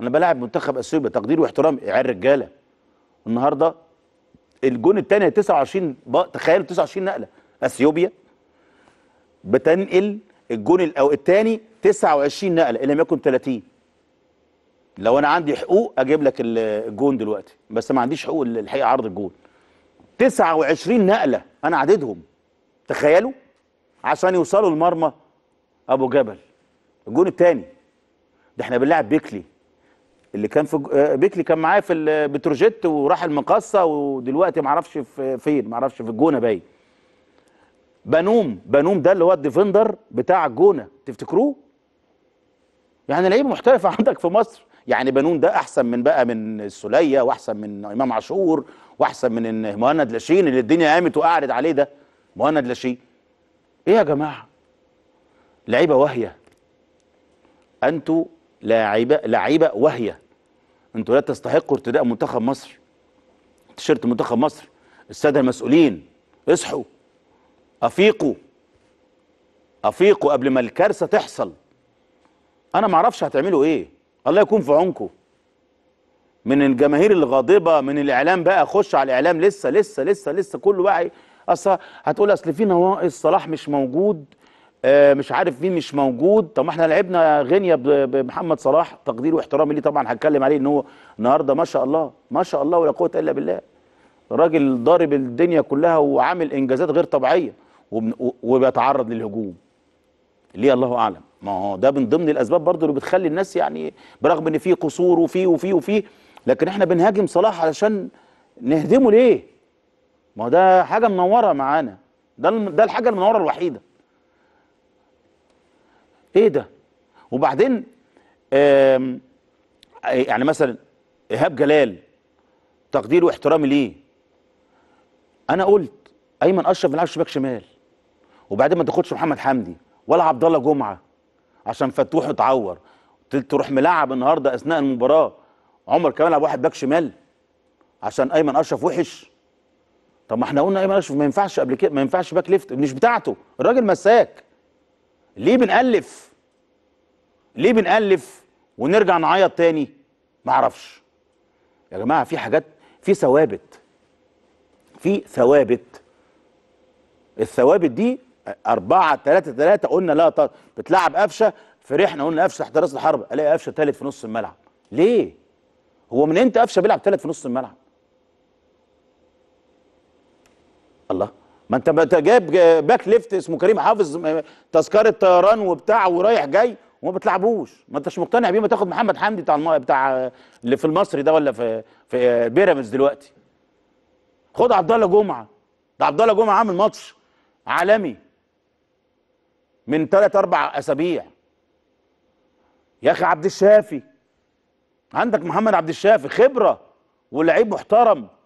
انا بلاعب منتخب اثيوبيا تقدير واحترام إيه عيال رجاله النهارده الجون الثاني 29 تخيلوا 29 نقله اثيوبيا بتنقل الجون او الثاني 29 نقله ان لم يكن 30 لو انا عندي حقوق اجيب لك الجون دلوقتي بس ما عنديش حقوق الحقيقه عرض الجون 29 نقله انا عددهم تخيلوا عشان يوصلوا المرمى ابو جبل الجون الثاني ده احنا بنلعب بيكلي اللي كان في آه، بيكلي كان معايا في البتروجيت وراح المقصه ودلوقتي معرفش في فين معرفش في الجونه باين بنوم بنوم ده اللي هو الديفندر بتاع الجونه تفتكروه يعني لعيب محترف عندك في مصر يعني بنون ده احسن من بقى من السليه واحسن من امام عاشور واحسن من مهند لاشين اللي الدنيا قامت وقعدت عليه ده مهند لاشين ايه يا جماعه لعيبه واهيه انتوا لاعبه لعيبه وهية انتوا لا تستحقوا ارتداء منتخب مصر تيشيرت منتخب مصر الساده المسؤولين اصحوا افيقوا افيقوا قبل ما الكارثه تحصل انا ما اعرفش هتعملوا ايه الله يكون في عونكم من الجماهير الغاضبه من الاعلام بقى خش على الاعلام لسه لسه لسه لسه كله واعي اصل هتقول اصل في نواقص صلاح مش موجود آه، مش عارف مين مش موجود طب ما احنا لعبنا غينيا بمحمد صلاح تقدير واحترامي ليه طبعا هتكلم عليه ان هو النهارده ما شاء الله ما شاء الله ولا قوه الا بالله راجل ضارب الدنيا كلها وعامل انجازات غير طبيعيه وبيتعرض للهجوم ليه الله اعلم ما هو ده من ضمن الاسباب برضه اللي بتخلي الناس يعني برغم ان في قصور وفي وفي وفي لكن احنا بنهاجم صلاح علشان نهدمه ليه ما هو ده حاجه منوره معانا ده ده الحاجه المنوره الوحيده ايه ده وبعدين يعني مثلا ايهاب جلال تقديري واحترامي ليه انا قلت ايمن اشرف ما يلعبش باك شمال وبعدين ما تاخدش محمد حمدي ولا عبد الله جمعه عشان فتوح اتعور تروح ملعب النهارده اثناء المباراه عمر كمان لعب واحد باك شمال عشان ايمن اشرف وحش طب ما احنا قلنا ايمن اشرف ما ينفعش قبل كده ما ينفعش باك ليفت مش بتاعته الراجل مساك ليه بنألف ليه بنألف ونرجع نعيط تاني معرفش يا جماعة في حاجات في ثوابت في ثوابت الثوابت دي أربعة ثلاثة ثلاثة قلنا لا طب بتلعب قفشة فرحنا قلنا قفشة تحت راس الحرب ألاقي قفشة ثالث في نص الملعب ليه؟ هو من امتى قفشة بيلعب ثالث في نص الملعب؟ الله ما انت جايب باك ليفت اسمه كريم حافظ تذكره طيران وبتاع ورايح جاي وما بتلعبوش ما انتش مقتنع بيه ما تاخد محمد حمدي بتاع الم... بتاع اللي في المصري ده ولا في في بيراميدز دلوقتي خد عبد الله جمعه ده عبد الله جمعه عامل ماتش عالمي من ثلاث اربع اسابيع يا اخي عبد الشافي عندك محمد عبد الشافي خبره ولعيب محترم